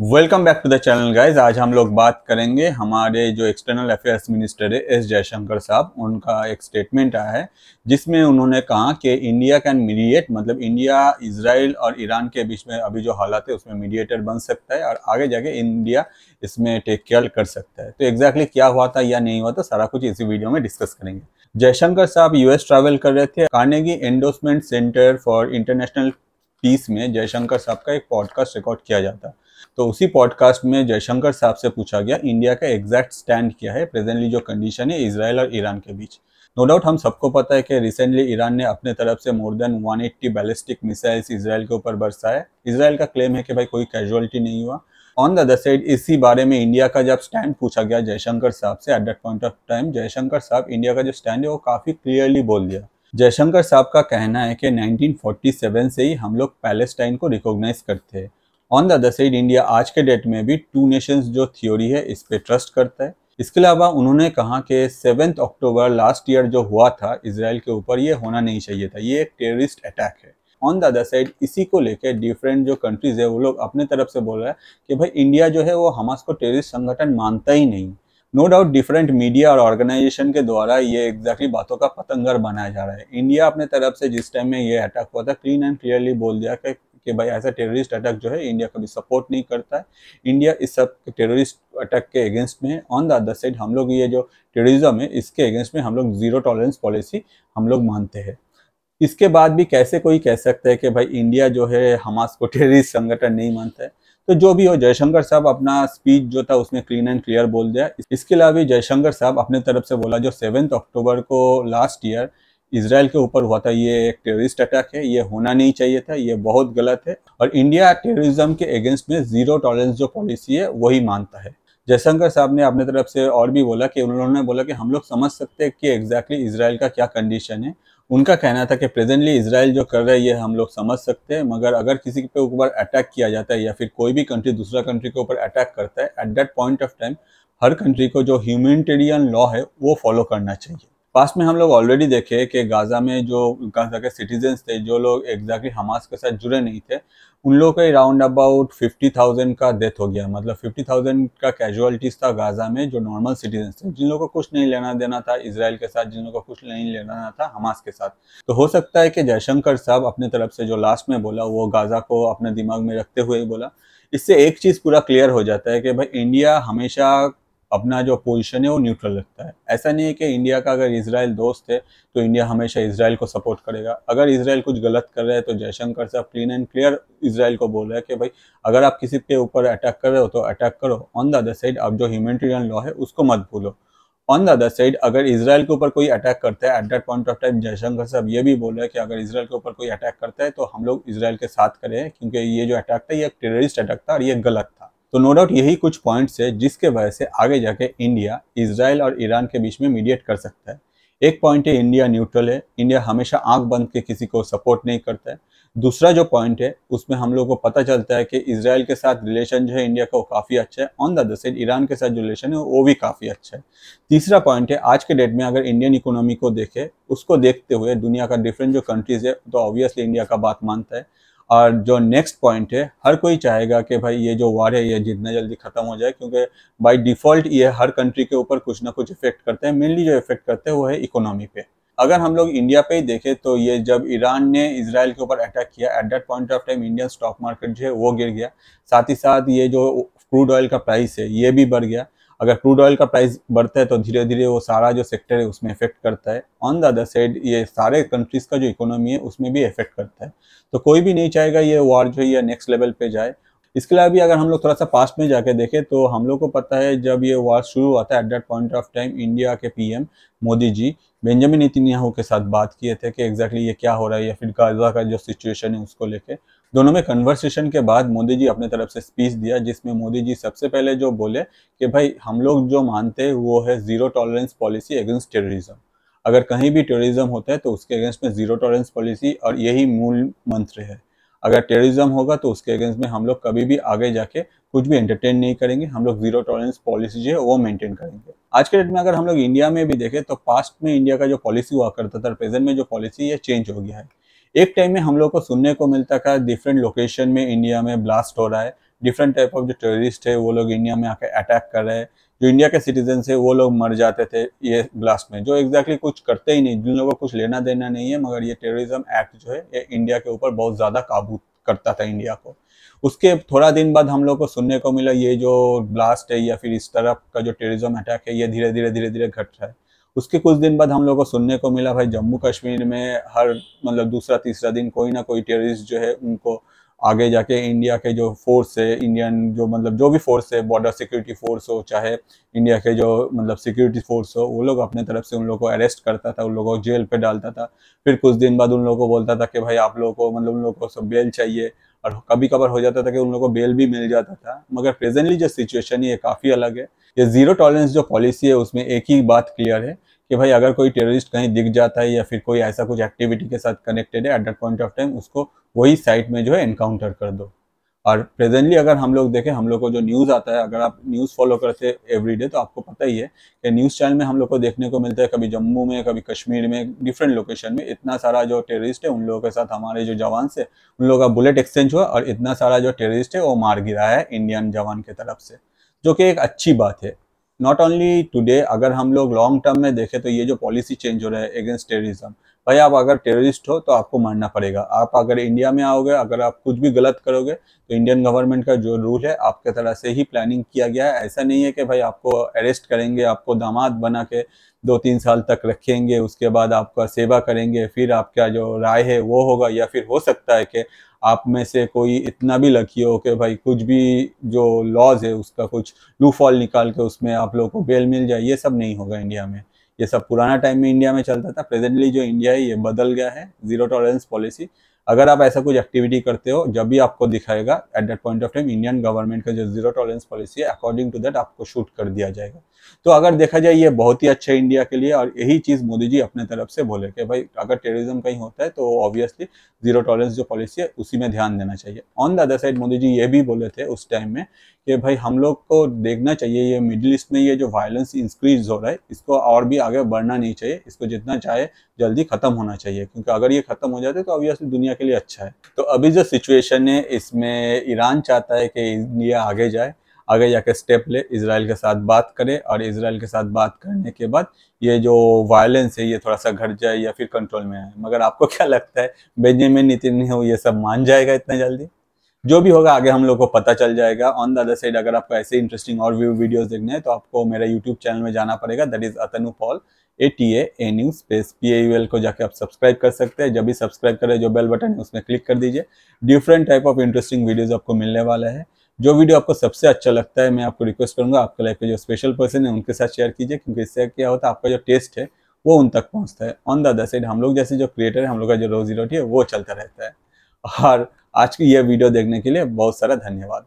welcome back to the channel guys आज हम लोग बात करेंगे हमारे जो एक्सटर्नल अफेयर्स मिनिस्टर है एस जयशंकर साहब उनका एक स्टेटमेंट आया है जिसमें उन्होंने कहा कि इंडिया कैन मीडिएट मतलब इंडिया इसराइल और ईरान के बीच में अभी जो हालात है उसमें मीडिएटर बन सकता है और आगे जाके इंडिया इसमें टेक केयर कर सकता है तो एग्जैक्टली exactly क्या हुआ था या नहीं हुआ था सारा कुछ इसी वीडियो में डिस्कस करेंगे जयशंकर साहब यूएस ट्रैवल कर रहे थे Carnegie endowment centre for international peace में जयशंकर साहब का एक पॉडकास्ट रिकॉर्ड किया जाता है तो उसी पॉडकास्ट में जयशंकर साहब से पूछा गया इंडिया का एग्जैक्ट स्टैंड क्या है प्रेजेंटली जो कंडीशन है इसराइल और ईरान के बीच नो डाउट हम सबको पता है कि रिसेंटली ईरान ने अपने तरफ से more than 180 ballistic missiles Israel के ऊपर बरसाए इसराइल का क्लेम है कि भाई कोई कैजुअलिटी नहीं हुआ ऑन द अदर साइड इसी बारे में इंडिया का जब स्टैंड पूछा गया जयशंकर साहब से at that point of time Jaishankar साहब इंडिया का जो स्टैंड है वो काफ़ी क्लियरली बोल दिया जयशंकर साहब का कहना है कि 1947 से ही हम लोग पैलेस्टाइन को रिकॉग्नाइज करते हैं on the other side India आज के डेट में भी टू नेशंस जो थ्योरी है इस पर ट्रस्ट करता है इसके अलावा उन्होंने कहा कि सेवेंथ अक्टूबर लास्ट ईयर जो हुआ था इसराइल के ऊपर ये होना नहीं चाहिए था ये एक टेररिस्ट अटैक है ऑन द अदर साइड इसी को लेकर डिफरेंट जो कंट्रीज है वो लोग अपने तरफ से बोल रहे हैं कि भाई इंडिया जो है वो हमास को टेररिस्ट संगठन मानता ही नहीं नो डाउट डिफरेंट मीडिया और ऑर्गेनाइजेशन के द्वारा ये एग्जैक्टली exactly बातों का पतंगर बनाया जा रहा है इंडिया अपने तरफ से जिस टाइम में ये अटैक हुआ था क्लीन एंड क्लियरली बोल दिया कि कि भाई ऐसा टेररिस्ट अटैक जो है इंडिया कभी सपोर्ट नहीं करता है इंडिया इस सब टेररिस्ट अटैक के अगेंस्ट में ऑन द अदर साइड हम लोग ये जो टेररिज्म है इसके अगेंस्ट में हम लोग जीरो टॉलरेंस पॉलिसी हम लोग मानते हैं इसके बाद भी कैसे कोई कह सकता है कि भाई इंडिया जो है हमास को टेररिस्ट संगठन नहीं मानता है तो जो भी हो जयशंकर साहब अपना स्पीच जो था उसमें क्लीन एंड क्लियर बोल दिया इसके अलावा जयशंकर साहब अपने तरफ से बोला जो सेवेंथ अक्टूबर को लास्ट ईयर इसराइल के ऊपर हुआ था ये एक टेररिस्ट अटैक है ये होना नहीं चाहिए था ये बहुत गलत है और इंडिया टेररिज्म के अगेंस्ट में जीरो टॉलरेंस जो पॉलिसी है वही मानता है जयशंकर साहब ने अपने तरफ से और भी बोला कि उन्होंने बोला कि हम लोग समझ सकते हैं कि एग्जैक्टली exactly इसराइल का क्या कंडीशन है उनका कहना था कि प्रेजेंटली इसराइल जो कर रहा है ये हम लोग समझ सकते हैं मगर अगर किसी के ऊपर अटैक किया जाता है या फिर कोई भी कंट्री दूसरा कंट्री के ऊपर अटैक करता है at that point of time हर कंट्री को जो ह्यूमेटेरियन लॉ है वो फॉलो करना चाहिए पास में हम लोग ऑलरेडी देखे कि गाज़ा में जो गाज़ा के सिटीजन्स थे जो लोग एग्जैक्टली हमास के साथ जुड़े नहीं थे उन लोगों का राउंड अबाउट फिफ्टी थाउजेंड का डेथ हो गया मतलब फिफ्टी थाउजेंड का कैजुअलिटीज था गाज़ा में जो नॉर्मल सिटीजन थे जिन लोगों को कुछ नहीं लेना देना था इसराइल के साथ जिन लोगों को कुछ नहीं लेना था हमास के साथ तो हो सकता है कि जयशंकर साहब अपने तरफ से जो लास्ट में बोला वो गाज़ा को अपने दिमाग में रखते हुए ही बोला इससे एक चीज़ पूरा क्लियर हो जाता है कि भाई इंडिया हमेशा अपना जो पोजीशन है वो न्यूट्रल रखता है ऐसा नहीं है कि इंडिया का अगर इसराइल दोस्त है तो इंडिया हमेशा इसराइल को सपोर्ट करेगा अगर इसराइल कुछ गलत कर रहा है तो जयशंकर साहब क्लीन एंड क्लियर इसराइल को बोल रहा है कि भाई अगर आप किसी के ऊपर अटैक कर रहे हो तो अटैक करो ऑन द अदर साइड आप जो ह्यूमेटेरियन लॉ है उसको मत भूलो ऑन द अदर साइड अगर इसराइल के ऊपर कोई अटैक करता है at that point of time Jaishankar साहब ये भी बोल रहे हैं कि अगर इसराइल के ऊपर कोई अटैक करता है तो हम लोग इसराइल के साथ करें क्योंकि ये जो अटैक था ये टेररिस्ट अटैक था और ये गलत था तो नो डाउट यही कुछ पॉइंट्स है जिसके वजह से आगे जाके इंडिया इसराइल और ईरान के बीच में मीडिएट कर सकता है एक पॉइंट है इंडिया न्यूट्रल है इंडिया हमेशा आंख बंद के किसी को सपोर्ट नहीं करता है दूसरा जो पॉइंट है उसमें हम लोग को पता चलता है कि इसराइल के साथ रिलेशन जो है इंडिया का वो काफ़ी अच्छा है on the other side Iran के साथ जो रिलेशन है वो भी काफ़ी अच्छा है तीसरा पॉइंट है आज के डेट में अगर इंडियन इकोनॉमी को देखे उसको देखते हुए दुनिया का डिफरेंट जो कंट्रीज़ है तो ऑब्वियसली इंडिया का बात मानता है और जो नेक्स्ट पॉइंट है हर कोई चाहेगा कि भाई ये जो वार है ये जितना जल्दी ख़त्म हो जाए क्योंकि बाय डिफ़ॉल्ट ये हर कंट्री के ऊपर कुछ ना कुछ इफेक्ट करते हैं मेनली जो इफेक्ट करते हैं वो है इकोनॉमी पे अगर हम लोग इंडिया पे ही देखें तो ये जब ईरान ने इसराइल के ऊपर अटैक किया at that point of time Indian stock market जो है वो गिर गया साथ ही साथ ये जो क्रूड ऑयल का प्राइस है ये भी बढ़ गया अगर क्रूड ऑयल का प्राइस बढ़ता है तो धीरे धीरे वो सारा जो सेक्टर है उसमें इफेक्ट करता है ऑन द अदर साइड ये सारे कंट्रीज़ का जो इकोनॉमी है उसमें भी इफेक्ट करता है तो कोई भी नहीं चाहेगा ये वॉर जो है ये नेक्स्ट लेवल पे जाए इसके अलावा भी अगर हम लोग थोड़ा सा पास्ट में जाके देखें तो हम लोग को पता है जब ये वॉर शुरू हुआ था at that point of time India के PM Modi ji Benjamin Netanyahu के साथ बात किए थे कि एग्जैक्टली exactly ये क्या हो रहा है या फिर गाजा का जो सिचुएशन है उसको लेके दोनों में कन्वर्सेशन के बाद मोदी जी अपने तरफ से स्पीच दिया जिसमें मोदी जी सबसे पहले जो बोले कि भाई हम लोग जो मानते हैं वो है zero tolerance policy against terrorism अगर कहीं भी टेररिज्म होता है तो उसके अगेंस्ट में जीरो टॉलरेंस पॉलिसी और यही मूल मंत्र है अगर टेररिज्म होगा तो उसके अगेंस्ट में हम लोग कभी भी आगे जाके कुछ भी एंटरटेन नहीं करेंगे हम लोग जीरो टॉलरेंस पॉलिसी जो है वो मेंटेन करेंगे आज के डेट में अगर हम लोग इंडिया में भी देखें तो पास्ट में इंडिया का जो पॉलिसी हुआ करता था प्रेजेंट में जो पॉलिसी है चेंज हो गया है एक टाइम में हम लोग को सुनने को मिलता था डिफरेंट लोकेशन में इंडिया में ब्लास्ट हो रहा है डिफरेंट टाइप ऑफ जो टेररिस्ट है वो लोग इंडिया में आके अटैक कर रहे हैं जो इंडिया के सिटीजन है वो लोग मर जाते थे ये ब्लास्ट में जो एग्जैक्टली exactly कुछ करते ही नहीं जिन लोगों को कुछ लेना देना नहीं है मगर ये टेररिज्म एक्ट जो है ये इंडिया के ऊपर बहुत ज़्यादा काबू करता था इंडिया को उसके थोड़ा दिन बाद हम लोग को सुनने को मिला ये जो ब्लास्ट है या फिर इस तरफ का जो टेररिज्म अटैक है ये धीरे धीरे धीरे धीरे घट रहा है उसके कुछ दिन बाद हम लोग को सुनने को मिला भाई जम्मू कश्मीर में हर मतलब दूसरा तीसरा दिन कोई ना कोई टेररिस्ट जो है उनको आगे जाके इंडिया के जो फोर्स है इंडियन जो मतलब जो भी फोर्स है बॉर्डर सिक्योरिटी फोर्स हो चाहे इंडिया के जो मतलब सिक्योरिटी फोर्स हो वो लोग अपने तरफ से उन लोगों को अरेस्ट करता था उन लोगों को जेल पे डालता था फिर कुछ दिन बाद उन लोगों को बोलता था कि भाई आप लोगों को मतलब उन लोगों को सब बेल चाहिए और कभी कभार हो जाता था कि उन लोगों को बेल भी मिल जाता था मगर प्रेजेंटली जो सिचुएशन है ये काफ़ी अलग है ये ज़ीरो टॉलरेंस जो पॉलिसी है उसमें एक ही बात क्लियर है कि भाई अगर कोई टेररिस्ट कहीं दिख जाता है या फिर कोई ऐसा कुछ एक्टिविटी के साथ कनेक्टेड है at that point of time उसको वही साइट में जो है इनकाउंटर कर दो और प्रेजेंटली अगर हम लोग देखें हम लोग को जो न्यूज़ आता है अगर आप न्यूज़ फॉलो करते हैं एवरीडे तो आपको पता ही है कि न्यूज़ चैनल में हम लोग को देखने को मिलता है कभी जम्मू में कभी कश्मीर में डिफरेंट लोकेशन में इतना सारा जो टेररिस्ट है उन लोगों के साथ हमारे जो जवान से उन लोगों का बुलेट एक्सचेंज हुआ और इतना सारा जो टेररिस्ट है वो मार गिरा है इंडियन जवान के तरफ से जो कि एक अच्छी बात है नॉट ओनली टूडे अगर हम लोग लॉन्ग टर्म में देखें तो ये जो पॉलिसी चेंज हो रहा है अगेंस्ट टेररिज्म भाई आप अगर टेररिस्ट हो तो आपको मारना पड़ेगा आप अगर इंडिया में आओगे अगर आप कुछ भी गलत करोगे तो इंडियन गवर्नमेंट का जो रूल है आपके तरह से ही प्लानिंग किया गया है ऐसा नहीं है कि भाई आपको अरेस्ट करेंगे आपको दामाद बना के दो तीन साल तक रखेंगे उसके बाद आपका सेवा करेंगे फिर आपका जो राय है वो होगा या फिर हो सकता है कि आप में से कोई इतना भी लकी हो कि भाई कुछ भी जो लॉज है उसका कुछ लूफॉल निकाल के उसमें आप लोगों को बेल मिल जाए ये सब नहीं होगा इंडिया में ये सब पुराना टाइम में इंडिया में चलता था प्रेजेंटली जो इंडिया है ये बदल गया है जीरो टॉलरेंस पॉलिसी अगर आप ऐसा कुछ एक्टिविटी करते हो जब भी आपको दिखाएगा at that point of time Indian government का जो जीरो टॉलरेंस पॉलिसी है अकॉर्डिंग टू दैट आपको शूट कर दिया जाएगा तो अगर देखा जाए ये बहुत ही अच्छा इंडिया के लिए और यही चीज़ मोदी जी अपने तरफ से बोले कि भाई अगर टेररिज्म कहीं होता है तो ऑब्वियसली जीरो टॉलरेंस जो पॉलिसी है उसी में ध्यान देना चाहिए on the other side Modi ji ये भी बोले थे उस टाइम में कि भाई हम लोग को देखना चाहिए ये मिडिल ईस्ट में ये जो वायलेंस इंक्रीज हो रहा है इसको और भी आगे बढ़ना नहीं चाहिए इसको जितना चाहे जल्दी खत्म होना चाहिए क्योंकि अगर ये खत्म हो जाते तो ऑब्वियसली दुनिया के लिए अच्छा है तो अभी जो सिचुएशन है इसमें ईरान चाहता है कि इंडिया आगे जाए आगे जाके स्टेप ले इसराइल के साथ बात करे और इसराइल के साथ बात करने के बाद ये जो वायलेंस है ये थोड़ा सा घट जाए या फिर कंट्रोल में आए मगर आपको क्या लगता है बेंजामिन नितिन ये सब मान जाएगा इतना जल्दी जो भी होगा आगे हम लोग को पता चल जाएगा ऑन द अदर साइड अगर आपको ऐसे इंटरेस्टिंग और व्यू वीडियोस देखने हैं तो आपको मेरा यूट्यूब चैनल में जाना पड़ेगा that is Atanu Paul A T A N U space P A L को जाके आप सब्सक्राइब कर सकते हैं जब भी सब्सक्राइब करें जो बेल बटन है उसमें क्लिक कर दीजिए different type of interesting videos आपको मिलने वाला है जो वीडियो आपको सबसे अच्छा लगता है मैं आपको रिक्वेस्ट करूंगा आपके लाइफ के जो स्पेशल पर्सन है उनके साथ शेयर कीजिए क्योंकि इससे क्या होता है आपका जो टेस्ट है वो उन तक पहुंचता है ऑन द अदर साइड हम लोग जैसे जो क्रिएटर है हम लोग का जो रोजी रोटी है वो चलता रहता है और आज की यह वीडियो देखने के लिए बहुत सारा धन्यवाद